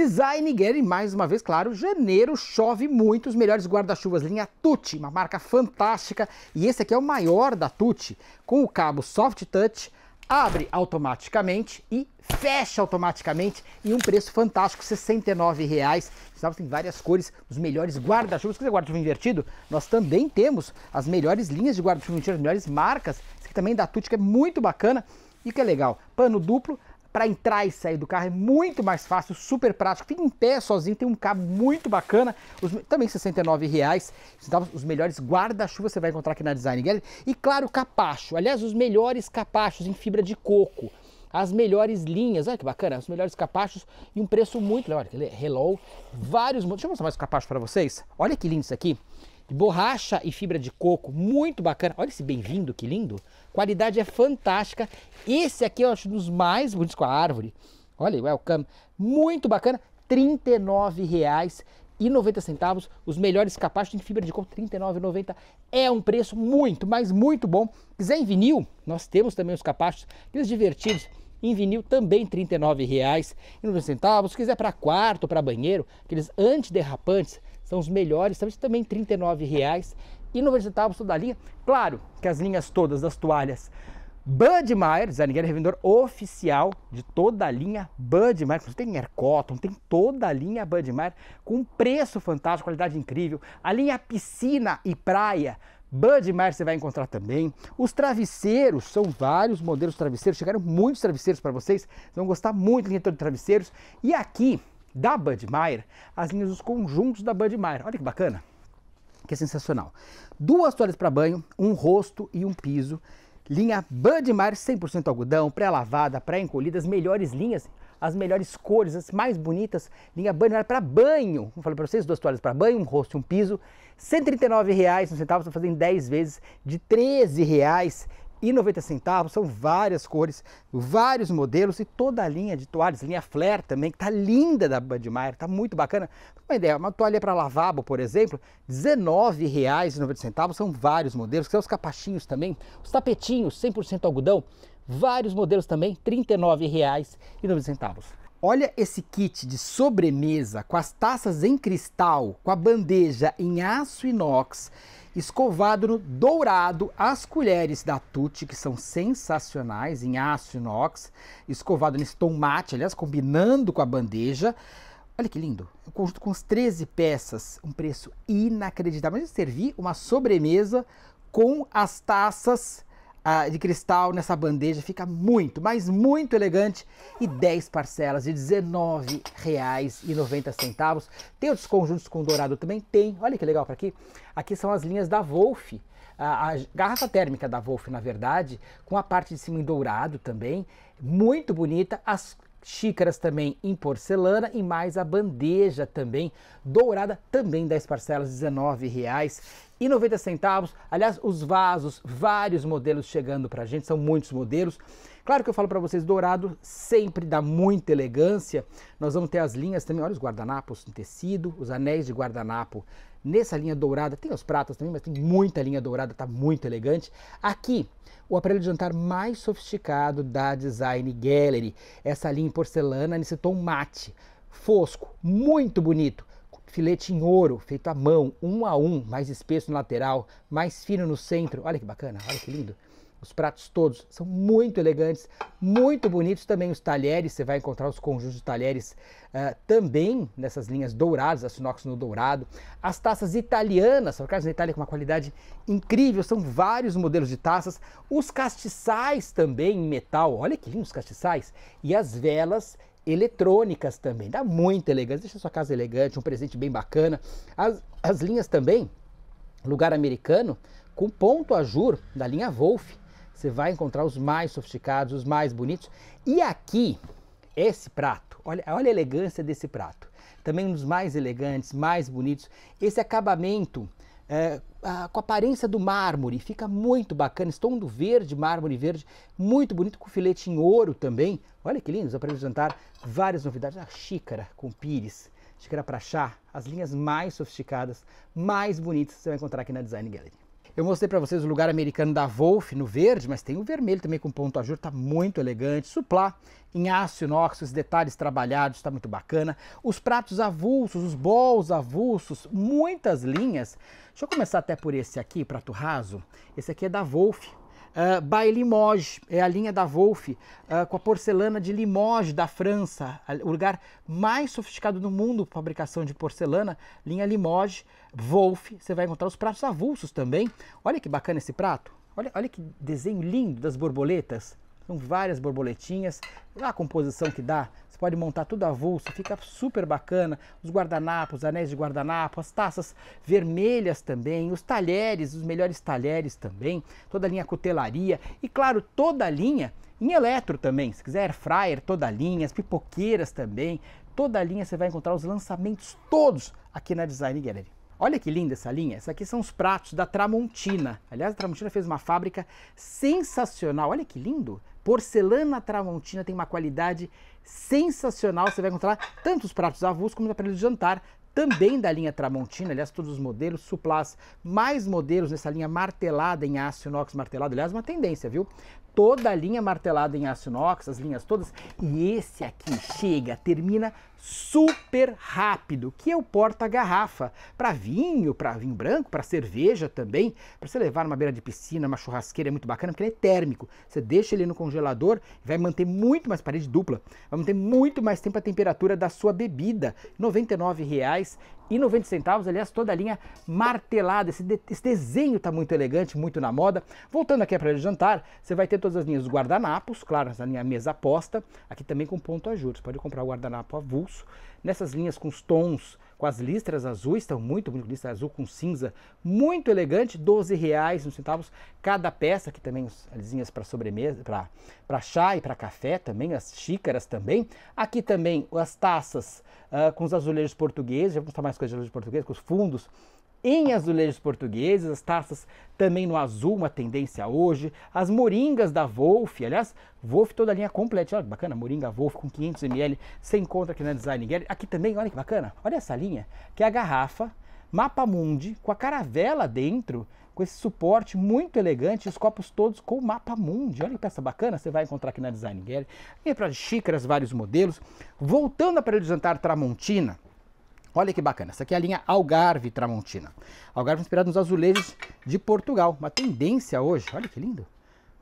Design Gallery, mais uma vez, claro, janeiro chove muito, os melhores guarda-chuvas linha Tucci, uma marca fantástica, e esse aqui é o maior da Tucci, com o cabo Soft Touch, abre automaticamente e fecha automaticamente e um preço fantástico, R$ 69,00. Sabe, tem várias cores, os melhores guarda-chuvas. quer dizer, guarda-chuva invertido, nós também temos as melhores linhas de guarda-chuva invertido, as melhores marcas. Esse aqui também é da Tutti, que é muito bacana. E o que é legal, pano duplo, para entrar e sair do carro é muito mais fácil, super prático. Fica em pé sozinho, tem um cabo muito bacana, os, também R$ 69,00. Os melhores guarda-chuvas você vai encontrar aqui na Design Gallery. E claro, capacho. Aliás, os melhores capachos em fibra de coco. As melhores linhas, olha que bacana, os melhores capachos e um preço muito legal. Olha, hello, vários. Deixa eu mostrar mais o capacho para vocês. Olha que lindo isso aqui borracha e fibra de coco, muito bacana. Olha esse bem-vindo, que lindo. Qualidade é fantástica. Esse aqui eu acho um dos mais bonitos com a árvore. Olha, welcome. Muito bacana. R$ 39,90. Os melhores capachos em fibra de coco, R$ 39,90. É um preço muito, mas muito bom. Quiser em vinil, nós temos também os capachos, aqueles divertidos em vinil também R$ 39,90. Se quiser para quarto, para banheiro, aqueles antiderrapantes, são os melhores, também também R$ reais e 90 centavos toda a linha. Claro que as linhas todas das toalhas Budmeyer, design guia revendedor oficial de toda a linha Budmeier, tem Aircotton, tem toda a linha Budmeyer com preço fantástico, qualidade incrível. A linha piscina e praia Budmeyer você vai encontrar também. Os travesseiros, são vários modelos de travesseiros, chegaram muitos travesseiros para vocês, vão gostar muito do de travesseiros. E aqui da Budmeier as linhas dos conjuntos da Budmeier. Olha que bacana, que sensacional. Duas toalhas para banho, um rosto e um piso. Linha Budmeier 100% algodão, pré-lavada, pré-encolhida, as melhores linhas, as melhores cores, as mais bonitas. Linha Budmeier para banho. Como falei para vocês, duas toalhas para banho, um rosto e um piso. R$ 139,00, centavos, fazendo 10 vezes de R$ 13,00 centavos São várias cores, vários modelos e toda a linha de toalhas, linha flare também, que tá linda da Budmeier, tá muito bacana. Uma ideia, uma toalha para lavabo, por exemplo, R$19,90. São vários modelos, que são os capachinhos também, os tapetinhos 100% algodão, vários modelos também, R$ 39,90. Olha esse kit de sobremesa com as taças em cristal, com a bandeja em aço inox escovado no dourado, as colheres da Tutti, que são sensacionais, em aço inox, escovado nesse tom mate, aliás, combinando com a bandeja. Olha que lindo, um conjunto com as 13 peças, um preço inacreditável. Mas eu servi uma sobremesa com as taças de cristal nessa bandeja, fica muito, mas muito elegante e 10 parcelas de R$19,90. Tem outros conjuntos com dourado também? Tem, olha que legal para aqui. Aqui são as linhas da Wolf, a, a, garrafa térmica da Wolf, na verdade, com a parte de cima em dourado também, muito bonita. As xícaras também em porcelana e mais a bandeja também dourada, também 10 parcelas, R$19,90 e 90 centavos. Aliás, os vasos, vários modelos chegando para a gente, são muitos modelos. Claro que eu falo para vocês, dourado sempre dá muita elegância. Nós vamos ter as linhas também, olha os guardanapos em tecido, os anéis de guardanapo nessa linha dourada. Tem os pratas também, mas tem muita linha dourada, tá muito elegante. Aqui, o aparelho de jantar mais sofisticado da Design Gallery. Essa linha em porcelana nesse tom mate, fosco, muito bonito filete em ouro, feito à mão, um a um, mais espesso no lateral, mais fino no centro. Olha que bacana, olha que lindo. Os pratos todos são muito elegantes, muito bonitos também os talheres. Você vai encontrar os conjuntos de talheres uh, também nessas linhas douradas, a sinox no dourado. As taças italianas, fabricadas na Itália com uma qualidade incrível, são vários modelos de taças. Os castiçais também em metal, olha que lindos os castiçais. E as velas eletrônicas também. Dá muita elegância, deixa sua casa elegante, um presente bem bacana. As, as linhas também, lugar americano, com ponto ajur da linha Wolf. Você vai encontrar os mais sofisticados, os mais bonitos. E aqui, esse prato, olha, olha a elegância desse prato. Também um dos mais elegantes, mais bonitos. Esse acabamento é, com a aparência do mármore, fica muito bacana. Estou do verde, mármore verde, muito bonito, com filete em ouro também. Olha que lindo, para apresentar jantar, várias novidades. A xícara com pires, xícara para chá, as linhas mais sofisticadas, mais bonitas, você vai encontrar aqui na Design Gallery. Eu mostrei para vocês o lugar americano da Wolf no verde, mas tem o vermelho também com ponto ajur, tá muito elegante. Suplá em aço inox, os detalhes trabalhados, tá muito bacana. Os pratos avulsos, os bowls avulsos, muitas linhas. Deixa eu começar até por esse aqui, prato raso. Esse aqui é da Wolf, Uh, by Limoges, é a linha da Wolf, uh, ah, com a porcelana de Limoges, da França, o lugar mais sofisticado do mundo para fabricação de porcelana, linha Limoges, Wolf. Você vai encontrar os pratos avulsos também. Olha que bacana esse prato, olha, olha que desenho lindo das borboletas. São então, várias borboletinhas. A composição que dá, você pode montar tudo avulso, fica super bacana. Os guardanapos, anéis de guardanapo, as taças vermelhas também, os talheres, os melhores talheres também, toda a linha cutelaria e, claro, toda a linha em eletro também. Se quiser, fryer, toda a linha, as pipoqueiras também. Toda a linha você vai encontrar os lançamentos todos aqui na Design Gallery. Olha que linda essa linha. Essa aqui são os pratos da Tramontina. Aliás, a Tramontina fez uma fábrica sensacional. Olha que lindo. Porcelana Tramontina tem uma qualidade sensacional. Você vai encontrar tanto os pratos avulsos como os aparelhos de jantar, também da linha Tramontina, aliás, todos os modelos, Suplás, mais modelos nessa linha martelada em aço inox martelado, aliás, uma tendência, viu? toda a linha martelada em aço inox, as linhas todas, e esse aqui chega, termina super rápido, que é o porta-garrafa, para vinho, para vinho branco, para cerveja também, para você levar numa beira de piscina, uma churrasqueira, é muito bacana, porque ele é térmico. Você deixa ele no congelador, vai manter muito mais parede dupla, vai manter muito mais tempo a temperatura da sua bebida. R$ 99,00 e 1,90 centavos, aliás, toda a linha martelada. Esse, de, esse desenho está muito elegante, muito na moda. Voltando aqui para o jantar, você vai ter todas as linhas guardanapos, claro, na linha mesa aposta, aqui também com ponto a juros. Pode comprar o guardanapo avulso. Nessas linhas com os tons com as listras azuis, estão muito bonitas, listra azul com cinza, muito elegante, 12 reais uns centavos cada peça, Aqui também as para sobremesa, para chá e para café também, as xícaras também. Aqui também as taças uh, com os azulejos portugueses, já vamos falar mais coisas de azulejos portugueses, com os fundos em azulejos portugueses, as taças também no azul, uma tendência hoje. As moringas da Wolf, aliás, Wolf toda a linha completa. Olha que bacana, moringa Wolf com 500ml. Você encontra aqui na Design Gallery. Aqui também, olha que bacana, olha essa linha, que é a garrafa Mapa Mundi com a caravela dentro, com esse suporte muito elegante, os copos todos com o Mapa Mundi. Olha que peça bacana, você vai encontrar aqui na Design Gallery. Vem para xícaras, vários modelos. Voltando para o jantar Tramontina, Olha que bacana, essa aqui é a linha Algarve Tramontina. Algarve inspirado nos azulejos de Portugal. Uma tendência hoje, olha que lindo.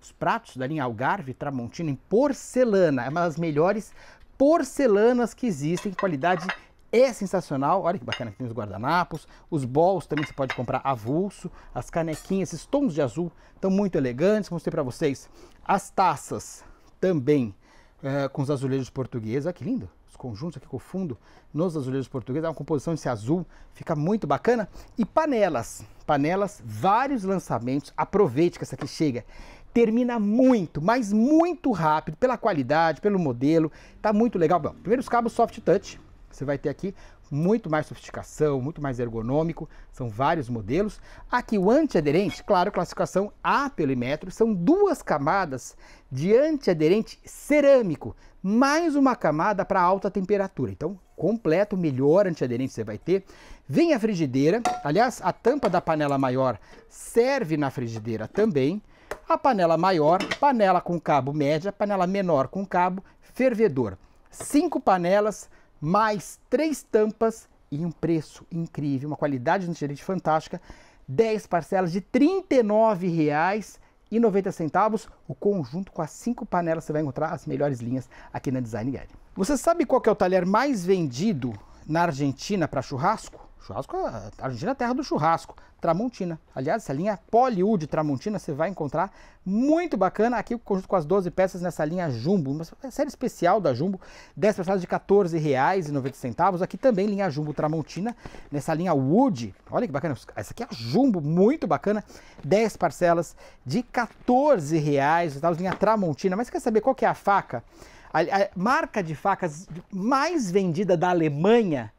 Os pratos da linha Algarve Tramontina em porcelana, é uma das melhores porcelanas que existem, qualidade é sensacional. Olha que bacana que tem os guardanapos, os bols também você pode comprar avulso, as canequinhas, esses tons de azul estão muito elegantes. Mostrei para vocês as taças também é, com os azulejos portugueses. Olha que lindo, os conjuntos aqui com o fundo nos azulejos portugueses. É uma composição esse azul, fica muito bacana. E panelas, panelas, vários lançamentos. Aproveite que essa aqui chega. Termina muito, mas muito rápido, pela qualidade, pelo modelo. Tá muito legal. Bom, primeiro os cabos soft touch, você vai ter aqui muito mais sofisticação, muito mais ergonômico, são vários modelos. Aqui o antiaderente, claro, classificação A pelo metro, são duas camadas de antiaderente cerâmico, mais uma camada para alta temperatura. Então, completo, melhor antiaderente você vai ter. Vem a frigideira, aliás, a tampa da panela maior serve na frigideira também. A panela maior, panela com cabo média, panela menor com cabo, fervedor. Cinco panelas mais três tampas e um preço incrível, uma qualidade de gerente fantástica, 10 parcelas de R$ 39,90 o conjunto com as cinco panelas, você vai encontrar as melhores linhas aqui na Design Guide. Você sabe qual é o talher mais vendido na Argentina para churrasco? Churrasco, a ah, Argentina é a terra do churrasco. Tramontina. Aliás, essa linha Poliud Tramontina você vai encontrar muito bacana aqui junto com as 12 peças nessa linha Jumbo, uma série especial da Jumbo, 10 peças de R$14,90. Aqui também linha Jumbo Tramontina, nessa linha Wood. Olha que bacana, essa aqui é a Jumbo, muito bacana, 10 parcelas de R$14,00. linha Tramontina. Mas quer saber qual que é a faca? A, a marca de facas mais vendida da Alemanha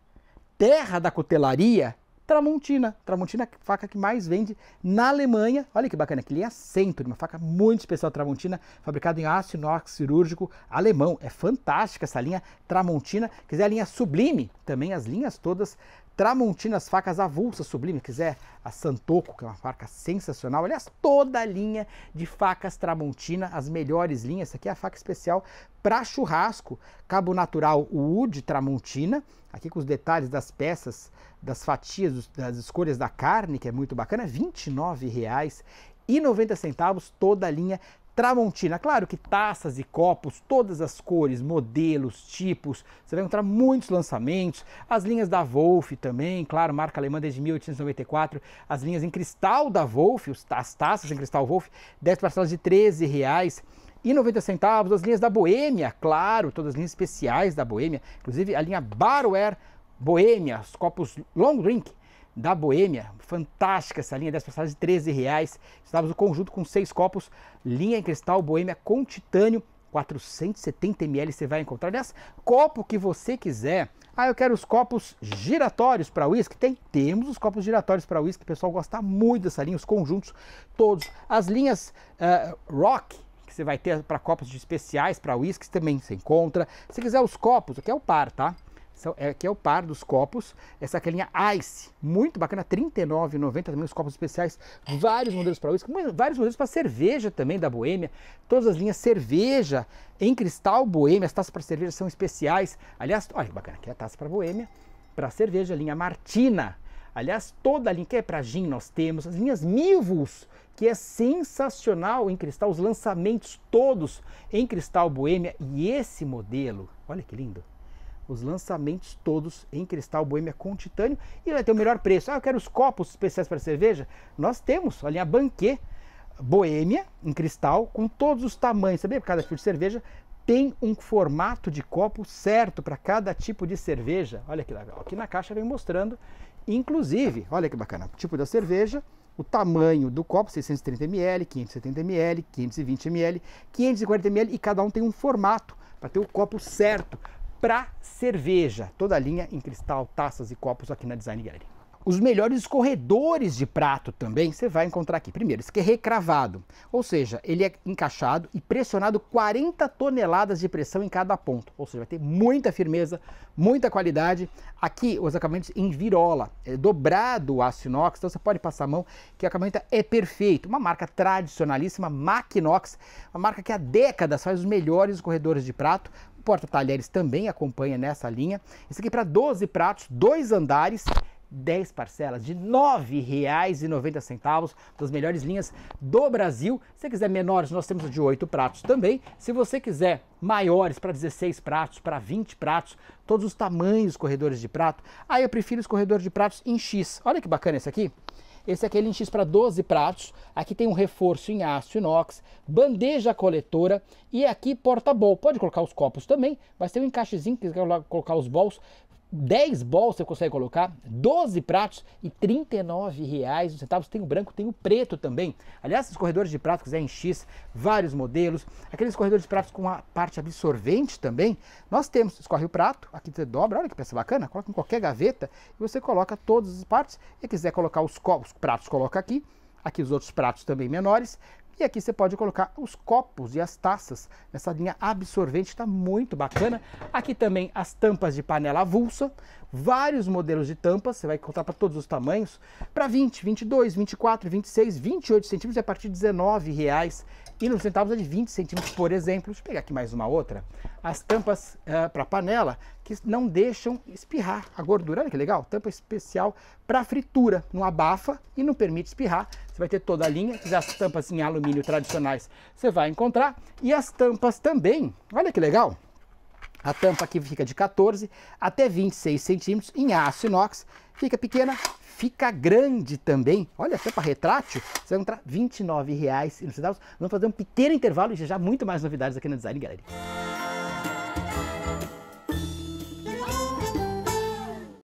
terra da cutelaria Tramontina. Tramontina é a faca que mais vende na Alemanha. Olha que bacana, que linha é Century, é uma faca muito especial Tramontina, fabricada em aço inox cirúrgico alemão. É fantástica essa linha Tramontina. Quiser a linha Sublime, também as linhas todas Tramontinas, facas avulsas Sublime. Quiser a Santoco, que é uma faca sensacional. Aliás, toda a linha de facas Tramontina, as melhores linhas. Essa aqui é a faca especial para churrasco, cabo natural Wood Tramontina, aqui com os detalhes das peças, das fatias, das escolhas da carne, que é muito bacana, R$ 29,90 toda a linha Tramontina. Claro que taças e copos, todas as cores, modelos, tipos, você vai encontrar muitos lançamentos. As linhas da Wolf também, claro, marca alemã desde 1894. As linhas em cristal da Wolf, as taças em cristal Wolf, 10 parcelas de R$ 13,00 e 90 centavos, as linhas da Boêmia, claro, todas as linhas especiais da Boêmia, inclusive a linha Barware Boêmia, os copos Long Drink da Boêmia, fantástica essa linha, 10 passagens de 13 reais, estávamos o conjunto com seis copos, linha em cristal Boêmia com titânio, 470 ml você vai encontrar. Aliás, copo que você quiser. Ah, eu quero os copos giratórios para uísque. Tem, temos os copos giratórios para uísque. O pessoal gosta muito dessa linha, os conjuntos todos. As linhas uh, Rock, que você vai ter para copos de especiais, para uísques também você encontra. Se quiser os copos, aqui é o par, tá? É, aqui é o par dos copos, essa aqui é linha Ice, muito bacana, R$39,90 também os copos especiais, vários modelos para uísque, vários modelos para cerveja também da Boêmia, todas as linhas cerveja em cristal Boêmia, as taças para cerveja são especiais, aliás, olha que bacana, aqui é a taça para Boêmia, para cerveja, linha Martina, aliás, toda a linha que é para gin nós temos, as linhas Mivus, que é sensacional em cristal, os lançamentos todos em cristal boêmia e esse modelo, olha que lindo. Os lançamentos todos em cristal boêmia com titânio e vai ter o melhor preço. Ah, eu quero os copos especiais para cerveja? Nós temos, olha a banquê boêmia em cristal com todos os tamanhos, sabia? Cada tipo de cerveja tem um formato de copo certo para cada tipo de cerveja. Olha que legal. Aqui na caixa vem mostrando, inclusive, olha que bacana, tipo da cerveja, o tamanho do copo, 630 ml, 570 ml, 520 ml, 540 ml e cada um tem um formato para ter o copo certo para cerveja. Toda a linha em cristal, taças e copos aqui na Design Gallery. Os melhores corredores de prato também você vai encontrar aqui. Primeiro, esse aqui é recravado, ou seja, ele é encaixado e pressionado 40 toneladas de pressão em cada ponto. Ou seja, vai ter muita firmeza, muita qualidade. Aqui, os acabamentos em virola, é dobrado o aço inox, então você pode passar a mão que o acabamento é perfeito. Uma marca tradicionalíssima, Macinox, uma marca que há décadas faz os melhores corredores de prato, porta-talheres também acompanha nessa linha. Esse aqui é para 12 pratos, dois andares 10 parcelas de R$ 9,90, das melhores linhas do Brasil. Se você quiser menores, nós temos de 8 pratos também. Se você quiser maiores, para 16 pratos, para 20 pratos, todos os tamanhos corredores de prato, aí eu prefiro os corredores de pratos em X. Olha que bacana esse aqui. Esse aqui é em X para 12 pratos. Aqui tem um reforço em aço inox, bandeja coletora e aqui porta bol Pode colocar os copos também, mas tem um encaixezinho que você colocar os bols. 10 bols você consegue colocar, 12 pratos e 39 reais centavos. Tem o branco, tem o preto também. Aliás, esses corredores de pratos quiser é em X, vários modelos. Aqueles corredores de pratos com a parte absorvente também. Nós temos, escorre o prato, aqui você dobra, olha que peça bacana, coloca em qualquer gaveta e você coloca todas as partes. E quiser colocar os, os pratos, coloca aqui. Aqui os outros pratos também menores. E aqui você pode colocar os copos e as taças nessa linha absorvente, está muito bacana. Aqui também as tampas de panela avulsa, vários modelos de tampas, você vai encontrar para todos os tamanhos, para 20, 22, 24, 26, 28 centímetros a partir de R$19,00 e nos centavos é de 20 centímetros, por exemplo. Deixa eu pegar aqui mais uma outra. As tampas uh, eh, para panela que não deixam espirrar a gordura. Olha que legal, tampa especial para fritura, não abafa e não permite espirrar. Você vai ter toda a linha, se as tampas em alumínio tradicionais você vai encontrar. E as tampas também, olha que legal, a tampa aqui fica de 14 até 26 centímetros em aço inox. Fica pequena, fica grande também. Olha, a tampa retrátil, você vai encontrar R$ 29,00. Vamos fazer um pequeno intervalo e já, já muito mais novidades aqui na Design Gallery.